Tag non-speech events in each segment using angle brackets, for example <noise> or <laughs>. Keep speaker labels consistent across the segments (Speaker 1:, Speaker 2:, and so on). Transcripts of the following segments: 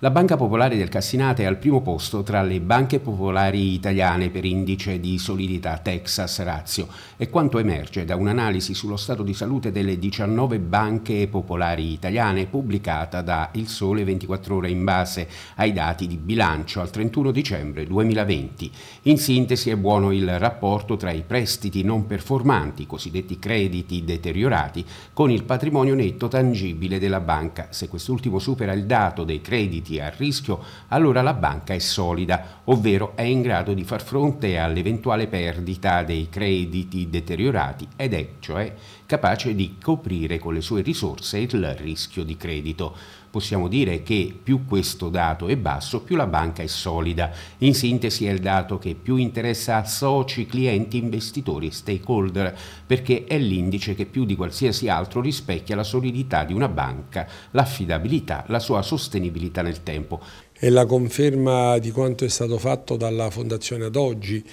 Speaker 1: La Banca Popolare del Cassinate è al primo posto tra le banche popolari italiane per indice di solidità Texas Ratio. È quanto emerge da un'analisi sullo stato di salute delle 19 banche popolari italiane pubblicata da Il Sole 24 Ore in base ai dati di bilancio al 31 dicembre 2020. In sintesi è buono il rapporto tra i prestiti non performanti, cosiddetti crediti deteriorati, con il patrimonio netto tangibile della banca. Se quest'ultimo supera il dato dei crediti crediti a rischio, allora la banca è solida, ovvero è in grado di far fronte all'eventuale perdita dei crediti deteriorati ed è, cioè, capace di coprire con le sue risorse il rischio di credito possiamo dire che più questo dato è basso, più la banca è solida. In sintesi è il dato che più interessa a soci, clienti, investitori e stakeholder, perché è l'indice che più di qualsiasi altro rispecchia la solidità di una banca, l'affidabilità, la sua sostenibilità nel tempo.
Speaker 2: È la conferma di quanto è stato fatto dalla Fondazione ad oggi,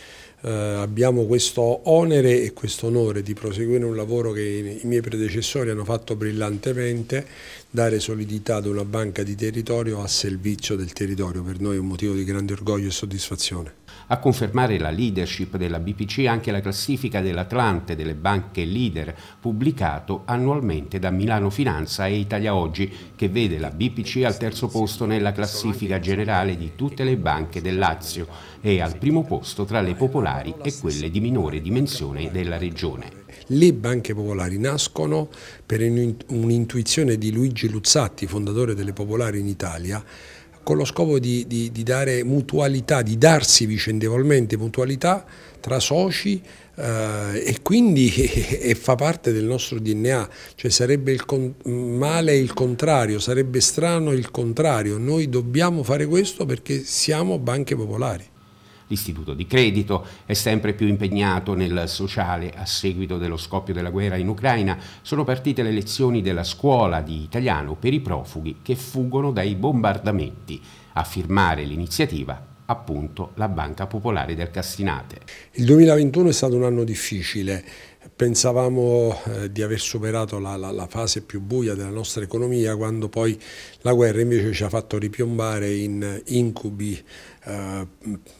Speaker 2: eh, abbiamo questo onere e questo onore di proseguire un lavoro che i, miei predecessori hanno fatto brillantemente, dare solidità ad una banca di territorio a servizio del territorio, per noi è un motivo di grande orgoglio e soddisfazione. A
Speaker 1: confermare la leadership della BPC anche la classifica dell'Atlante delle banche leader pubblicato annualmente da Milano Finanza e Italia Oggi che vede la BPC al terzo posto nella classifica generale di tutte le banche del Lazio e al primo posto
Speaker 2: tra le popolari popolari e quelle di minore dimensione della regione. Le banche popolari nascono per un'intuizione di Luigi Luzzatti, fondatore delle popolari in Italia, con lo scopo di, di, di, dare mutualità, di darsi vicendevolmente mutualità tra soci eh, e quindi <laughs> e fa parte del nostro DNA, cioè sarebbe il male il contrario, sarebbe strano il contrario, noi dobbiamo fare questo perché siamo banche popolari.
Speaker 1: L'istituto di credito è sempre più impegnato nel sociale a seguito dello scoppio della guerra in Ucraina. Sono partite le lezioni della scuola di italiano per i profughi che fuggono dai bombardamenti. A firmare l'iniziativa appunto la Banca Popolare del
Speaker 2: Castinate. Il 2021 è stato un anno difficile Pensavamo eh, di aver superato la, la, la, fase più buia della nostra economia quando poi la guerra invece ci ha fatto ripiombare in incubi, eh,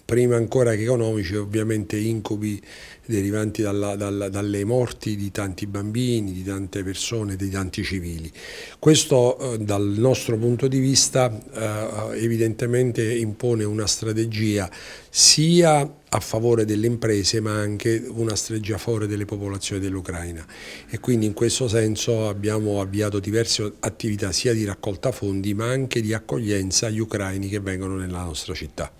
Speaker 2: prima ancora che economici, ovviamente incubi derivanti dalla, dalla, dalle morti di tanti bambini, di tante persone, di tanti civili. Questo eh, dal nostro punto di vista eh, evidentemente impone una strategia sia a favore delle imprese ma anche una streggiafore delle popolazioni dell'Ucraina e quindi in questo senso abbiamo avviato diverse attività sia di raccolta fondi ma anche di accoglienza agli ucraini che vengono nella nostra città.